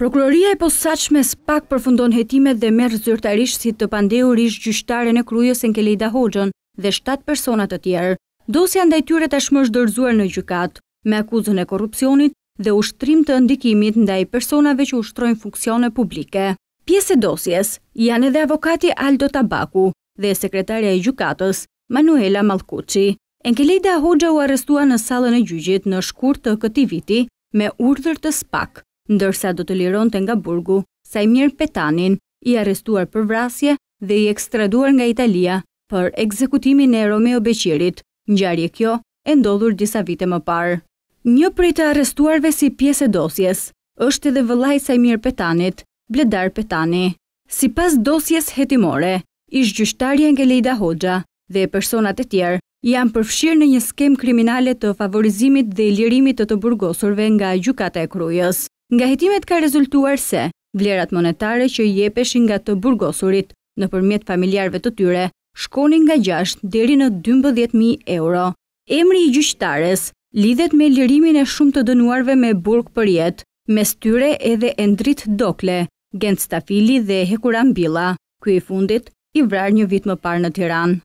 Prokuroria e posaqme spak përfundon jetimet dhe merë zyrtarisht si të pandeur ish gjyshtare në krujës në Kelejda Hoxhën dhe 7 personat të tjerë. Dosja tyre të është dërzuar në gjykat, me akuzën e korupcionit dhe ushtrim të ndikimit ndaj personave që ushtrojnë funksione publike. Pjese dosjes janë edhe avokati Aldo Tabaku dhe sekretarja e gjykatës Manuela Malkuqi. Enkelejda Hoxha u arrestua në salën e gjyqit në shkur të këti viti me urdhër të spak ndërsa do të liron të nga burgu, Sajmir Petanin, i arrestuar për vrasje dhe i ekstraduar nga Italia për ekzekutimin e Romeo Beqirit, njarje kjo e ndodhur disa vite më parë. Një prej të arrestuarve si pjesë e dosjes, është edhe vëllaj Sajmir Petanit, Bledar Petani. Si pas dosjes hetimore, ish gjyshtarja nge Lejda Hoxha dhe personat e tjerë, janë përfshirë në një skem kriminalet të favorizimit dhe lirimit të të burgosurve nga gjukata e krujës. Nga hetimet ka rezultuar se vlerat monetare që jepeshin nga të burgosurit në përmjet familjarve të tyre shkonin nga 6 deri në 12.000 euro. Emri i gjyqtares lidhet me lirimin e shumë të dënuarve me burg për jet, mes tyre edhe Endrit Dokle, Gent Stafili dhe Hekuran Bila, ku i fundit i vrar një vit më parë në Tiran.